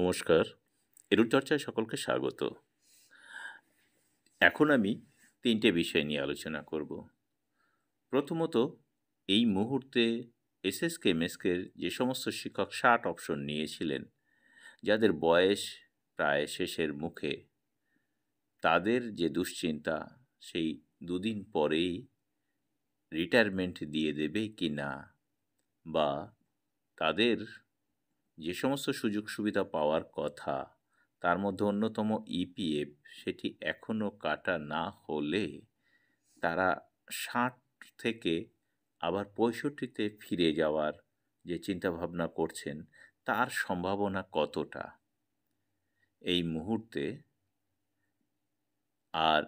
নমস্কার এরূপ চর্চায় সকলকে স্বাগত এখন আমি তিনটে বিষয় নিয়ে আলোচনা করব প্রথমত এই মুহূর্তে এসএসকে মেসকের যে সমস্ত শিক্ষক ষাট অপশন নিয়েছিলেন যাদের বয়স প্রায় শেষের মুখে তাদের যে দুশ্চিন্তা সেই দুদিন পরেই রিটায়ারমেন্ট দিয়ে দেবে কি না বা তাদের যে সমস্ত সুযোগ সুবিধা পাওয়ার কথা তার মধ্যে অন্যতম ইপিএফ সেটি এখনও কাটা না হলে তারা ষাট থেকে আবার পঁয়ষট্টিতে ফিরে যাওয়ার যে চিন্তাভাবনা করছেন তার সম্ভাবনা কতটা এই মুহূর্তে আর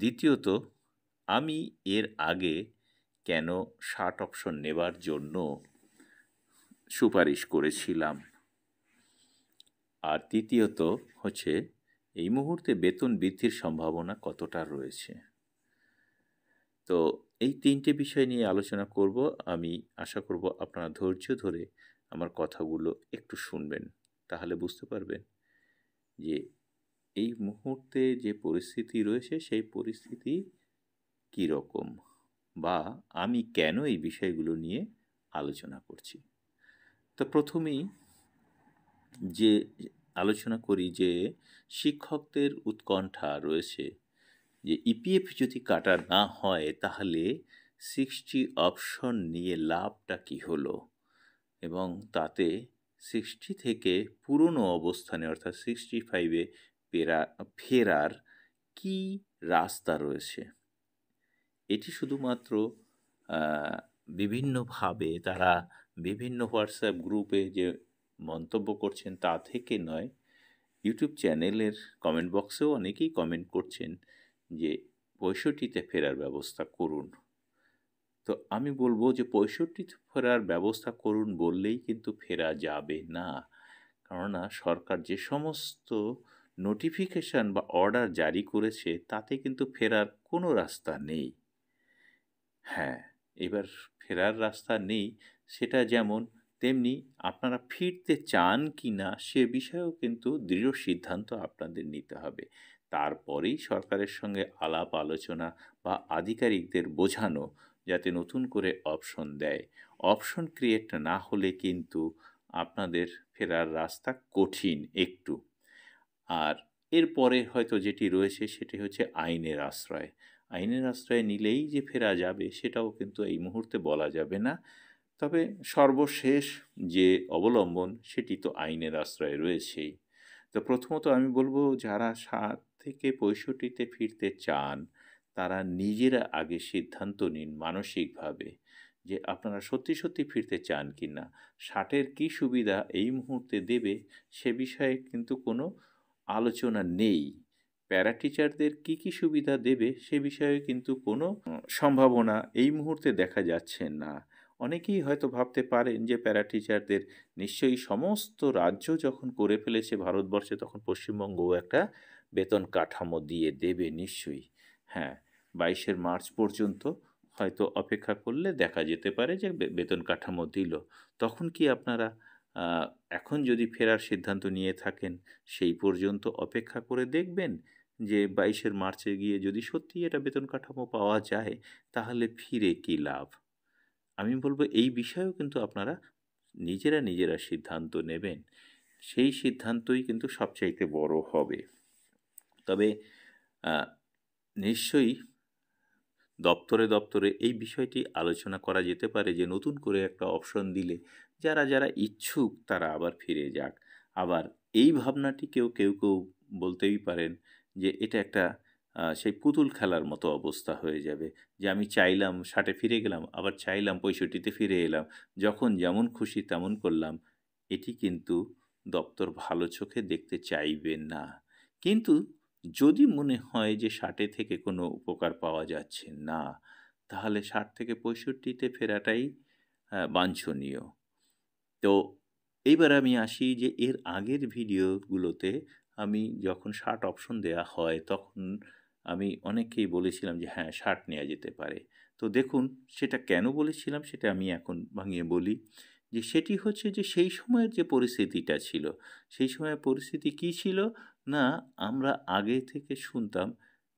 দ্বিতীয়ত আমি এর আগে কেন ষাট অপশন নেবার জন্য সুপারিশ করেছিলাম আর তৃতীয়ত হচ্ছে এই মুহূর্তে বেতন বৃদ্ধির সম্ভাবনা কতটা রয়েছে তো এই তিনটে বিষয় নিয়ে আলোচনা করব আমি আশা করব আপনারা ধৈর্য ধরে আমার কথাগুলো একটু শুনবেন তাহলে বুঝতে পারবেন যে এই মুহূর্তে যে পরিস্থিতি রয়েছে সেই পরিস্থিতি কী রকম বা আমি কেন এই বিষয়গুলো নিয়ে আলোচনা করছি তো প্রথমেই যে আলোচনা করি যে শিক্ষকদের উৎকণ্ঠা রয়েছে যে ইপিএফ e যদি কাটা না হয় তাহলে সিক্সটি অপশন নিয়ে লাভটা কী হলো এবং তাতে সিক্সটি থেকে পুরনো অবস্থানে অর্থাৎ সিক্সটি ফাইভে পেরা ফেরার কি রাস্তা রয়েছে এটি শুধুমাত্র বিভিন্নভাবে তারা বিভিন্ন হোয়াটসঅ্যাপ গ্রুপে যে মন্তব্য করছেন তা থেকে নয় ইউটিউব চ্যানেলের কমেন্ট বক্সেও অনেকেই কমেন্ট করছেন যে পঁয়ষট্টিতে ফেরার ব্যবস্থা করুন তো আমি বলবো যে পঁয়ষট্টি ফেরার ব্যবস্থা করুন বললেই কিন্তু ফেরা যাবে না কেননা সরকার যে সমস্ত নোটিফিকেশান বা অর্ডার জারি করেছে তাতে কিন্তু ফেরার কোনো রাস্তা নেই হ্যাঁ এবার ফেরার রাস্তা নেই সেটা যেমন তেমনি আপনারা ফিরতে চান কি না সে বিষয়েও কিন্তু দৃঢ় সিদ্ধান্ত আপনাদের নিতে হবে তারপরেই সরকারের সঙ্গে আলাপ আলোচনা বা আধিকারিকদের বোঝানো যাতে নতুন করে অপশন দেয় অপশন ক্রিয়েট না হলে কিন্তু আপনাদের ফেরার রাস্তা কঠিন একটু আর এরপরে হয়তো যেটি রয়েছে সেটি হচ্ছে আইনের আশ্রয় আইনের আশ্রয় নিলেই যে ফেরা যাবে সেটাও কিন্তু এই মুহূর্তে বলা যাবে না তবে সর্বশেষ যে অবলম্বন সেটি তো আইনের আশ্রয় রয়েছেই তো প্রথমত আমি বলবো যারা ষাট থেকে পঁয়ষট্টিতে ফিরতে চান তারা নিজেরা আগে সিদ্ধান্ত নিন মানসিকভাবে যে আপনারা সত্যি সত্যি ফিরতে চান কি না ষাটের কী সুবিধা এই মুহূর্তে দেবে সে বিষয়ে কিন্তু কোনো আলোচনা নেই প্যারা টিচারদের কী কী সুবিধা দেবে সে বিষয়ে কিন্তু কোনো সম্ভাবনা এই মুহূর্তে দেখা যাচ্ছে না অনেকেই হয়তো ভাবতে পারেন যে প্যারা টিচারদের নিশ্চয়ই সমস্ত রাজ্য যখন করে ফেলেছে ভারতবর্ষে তখন পশ্চিমবঙ্গও একটা বেতন কাঠামো দিয়ে দেবে নিশ্চয়ই হ্যাঁ বাইশের মার্চ পর্যন্ত হয়তো অপেক্ষা করলে দেখা যেতে পারে যে বেতন কাঠামো দিল তখন কি আপনারা এখন যদি ফেরার সিদ্ধান্ত নিয়ে থাকেন সেই পর্যন্ত অপেক্ষা করে দেখবেন যে বাইশের মার্চে গিয়ে যদি সত্যিই এটা বেতন কাঠামো পাওয়া যায় তাহলে ফিরে কি লাভ আমি বলবো এই বিষয়েও কিন্তু আপনারা নিজেরা নিজেরা সিদ্ধান্ত নেবেন সেই সিদ্ধান্তই কিন্তু সবচাইতে বড় হবে তবে নিশ্চয়ই দপ্তরে দপ্তরে এই বিষয়টি আলোচনা করা যেতে পারে যে নতুন করে একটা অপশন দিলে যারা যারা ইচ্ছুক তারা আবার ফিরে যাক আবার এই ভাবনাটি কেউ কেউ কেউ বলতেই পারেন যে এটা একটা সেই পুতুল খেলার মতো অবস্থা হয়ে যাবে যে আমি চাইলাম ষাটে ফিরে গেলাম আবার চাইলাম পঁয়ষট্টিতে ফিরে এলাম যখন যেমন খুশি তেমন করলাম এটি কিন্তু দপ্তর ভালো চোখে দেখতে চাইবে না কিন্তু যদি মনে হয় যে ষাটে থেকে কোনো উপকার পাওয়া যাচ্ছে না তাহলে ষাট থেকে পঁয়ষট্টিতে ফেরাটাই বাঞ্ছনীয় তো এইবার আমি আসি যে এর আগের ভিডিওগুলোতে আমি যখন শার্ট অপশন দেয়া হয় তখন আমি অনেকেই বলেছিলাম যে হ্যাঁ শার্ট নেওয়া যেতে পারে তো দেখুন সেটা কেন বলেছিলাম সেটা আমি এখন ভাঙিয়ে বলি যে সেটি হচ্ছে যে সেই সময়ের যে পরিস্থিতিটা ছিল সেই সময়ের পরিস্থিতি কি ছিল না আমরা আগে থেকে শুনতাম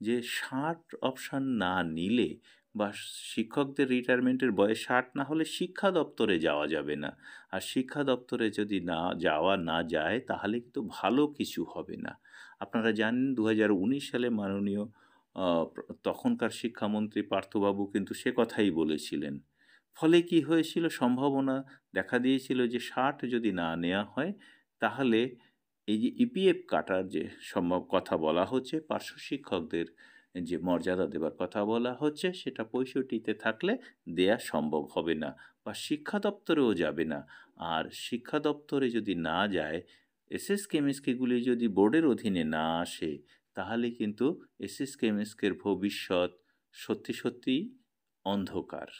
যে শার্ট অপশান না নিলে বা শিক্ষকদের রিটায়ারমেন্টের বয়স ষাট না হলে শিক্ষা দপ্তরে যাওয়া যাবে না আর শিক্ষা দপ্তরে যদি না যাওয়া না যায় তাহলে কিন্তু ভালো কিছু হবে না আপনারা জানেন দু সালে মাননীয় তখনকার শিক্ষামন্ত্রী পার্থবাবু কিন্তু সে কথাই বলেছিলেন ফলে কি হয়েছিল সম্ভাবনা দেখা দিয়েছিল যে ষাট যদি না নেওয়া হয় তাহলে এই যে ইপিএফ কাটার যে সম্ভব কথা বলা হচ্ছে পার্শ্ব শিক্ষকদের যে মর্যাদা দেবার কথা বলা হচ্ছে সেটা পঁয়ষট্টিতে থাকলে দেয়া সম্ভব হবে না বা শিক্ষা দপ্তরেও যাবে না আর শিক্ষা দপ্তরে যদি না যায় এসএস কেমিস্ট্রিগুলি যদি বোর্ডের অধীনে না আসে তাহলে কিন্তু এসএস কেমিস্ট্রির ভবিষ্যৎ সত্যি সত্যি অন্ধকার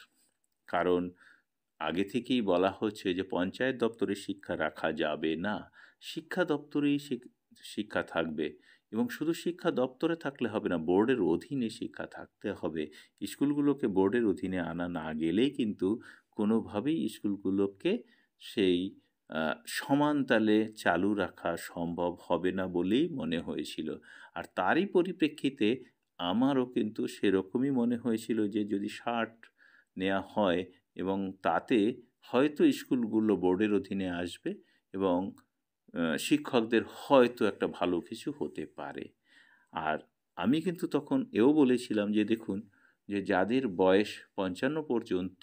কারণ আগে থেকেই বলা হচ্ছে যে পঞ্চায়েত দপ্তরে শিক্ষা রাখা যাবে না শিক্ষা দপ্তরেই শিক্ষা থাকবে এবং শুধু শিক্ষা দপ্তরে থাকলে হবে না বোর্ডের অধীনে শিক্ষা থাকতে হবে স্কুলগুলোকে বোর্ডের অধীনে আনা না গেলেই কিন্তু কোনোভাবেই স্কুলগুলোকে সেই সমানতালে চালু রাখা সম্ভব হবে না বলেই মনে হয়েছিল আর তারই পরিপ্রেক্ষিতে আমারও কিন্তু সেরকমই মনে হয়েছিল যে যদি শার্ট নেওয়া হয় এবং তাতে হয়তো স্কুলগুলো বোর্ডের অধীনে আসবে এবং শিক্ষকদের হয়তো একটা ভালো কিছু হতে পারে আর আমি কিন্তু তখন এও বলেছিলাম যে দেখুন যে যাদের বয়স পঞ্চান্ন পর্যন্ত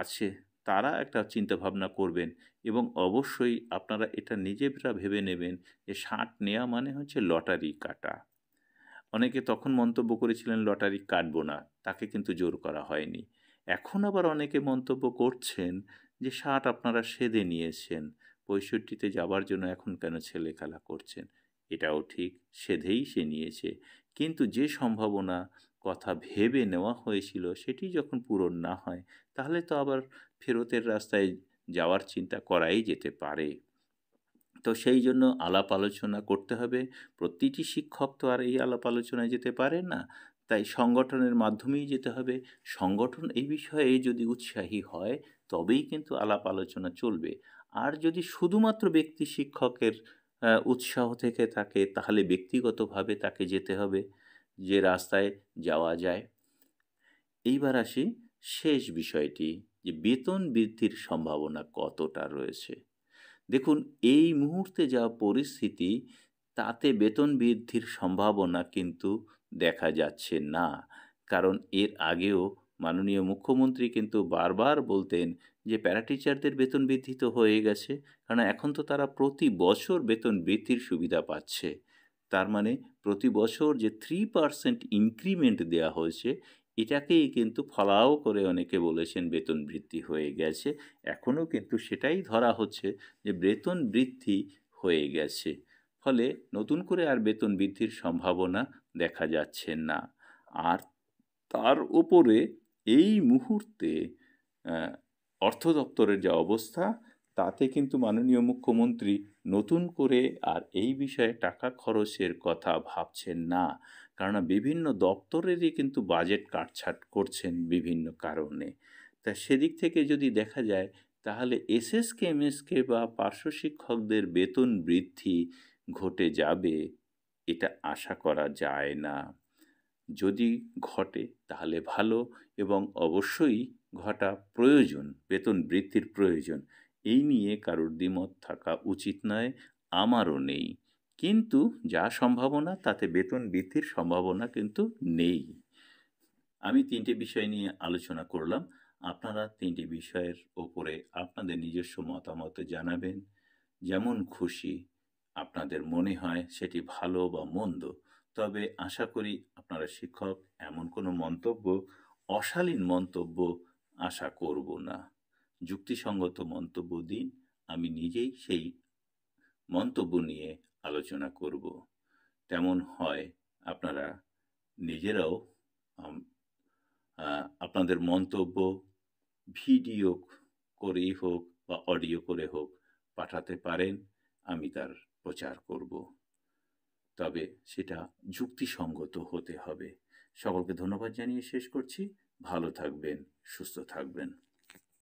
আছে তারা একটা চিন্তাভাবনা করবেন এবং অবশ্যই আপনারা এটা নিজেরা ভেবে নেবেন যে ষাট নেওয়া মানে হচ্ছে লটারি কাটা অনেকে তখন মন্তব্য করেছিলেন লটারি কাটবো না তাকে কিন্তু জোর করা হয়নি এখন আবার অনেকে মন্তব্য করছেন যে ষাট আপনারা সেদে নিয়েছেন পঁয়ষট্টিতে যাবার জন্য এখন কেন ছেলে খেলা করছেন এটাও ঠিক সেধেই সে নিয়েছে কিন্তু যে সম্ভাবনা কথা ভেবে নেওয়া হয়েছিল সেটি যখন পূরণ না হয় তাহলে তো আবার ফেরতের রাস্তায় যাওয়ার চিন্তা করাই যেতে পারে তো সেই জন্য আলাপ আলোচনা করতে হবে প্রতিটি শিক্ষক তো আর এই আলাপ আলোচনায় যেতে পারে না তাই সংগঠনের মাধ্যমেই যেতে হবে সংগঠন এই বিষয়ে যদি উৎসাহী হয় তবেই কিন্তু আলাপ আলোচনা চলবে আর যদি শুধুমাত্র ব্যক্তি শিক্ষকের উৎসাহ থেকে থাকে তাহলে ব্যক্তিগতভাবে তাকে যেতে হবে যে রাস্তায় যাওয়া যায় এইবার আসি শেষ বিষয়টি যে বেতন বৃদ্ধির সম্ভাবনা কতটা রয়েছে দেখুন এই মুহূর্তে যা পরিস্থিতি তাতে বেতন বৃদ্ধির সম্ভাবনা কিন্তু দেখা যাচ্ছে না কারণ এর আগেও মাননীয় মুখ্যমন্ত্রী কিন্তু বারবার বলতেন যে প্যারাটিচারদের বেতন বৃদ্ধি তো হয়ে গেছে কারণ এখন তো তারা প্রতি বছর বেতন বৃদ্ধির সুবিধা পাচ্ছে তার মানে প্রতি বছর যে থ্রি পার্সেন্ট ইনক্রিমেন্ট দেওয়া হয়েছে এটাকেই কিন্তু ফলাও করে অনেকে বলেছেন বেতন বৃদ্ধি হয়ে গেছে এখনও কিন্তু সেটাই ধরা হচ্ছে যে বেতন বৃদ্ধি হয়ে গেছে ফলে নতুন করে আর বেতন বৃদ্ধির সম্ভাবনা দেখা যাচ্ছে না আর তার ওপরে এই মুহূর্তে অর্থ দপ্তরের যা অবস্থা তাতে কিন্তু মাননীয় মুখ্যমন্ত্রী নতুন করে আর এই বিষয়ে টাকা খরচের কথা ভাবছেন না কারণ বিভিন্ন দপ্তরেরই কিন্তু বাজেট কাটছাট করছেন বিভিন্ন কারণে তা সেদিক থেকে যদি দেখা যায় তাহলে এসএসকে এমএসকে বা পার্শ্ব শিক্ষকদের বেতন বৃদ্ধি ঘটে যাবে এটা আশা করা যায় না যদি ঘটে তাহলে ভালো এবং অবশ্যই ঘটা প্রয়োজন বেতন বৃদ্ধির প্রয়োজন এই নিয়ে কারোর দ্বিমত থাকা উচিত নয় আমারও নেই কিন্তু যা সম্ভাবনা তাতে বেতন বৃদ্ধির সম্ভাবনা কিন্তু নেই আমি তিনটে বিষয় নিয়ে আলোচনা করলাম আপনারা তিনটি বিষয়ের ওপরে আপনাদের নিজস্ব মতামত জানাবেন যেমন খুশি আপনাদের মনে হয় সেটি ভালো বা মন্দ তবে আশা করি আপনারা শিক্ষক এমন কোনো মন্তব্য অশালীন মন্তব্য আশা করব না যুক্তিসঙ্গত মন্তব্য দিন আমি নিজেই সেই মন্তব্য নিয়ে আলোচনা করব তেমন হয় আপনারা নিজেরাও আপনাদের মন্তব্য ভিডিও করেই হোক বা অডিও করে হোক পাঠাতে পারেন আমি তার প্রচার করব তবে সেটা যুক্তিসঙ্গত হতে হবে সকলকে ধন্যবাদ জানিয়ে শেষ করছি ভালো থাকবেন সুস্থ থাকবেন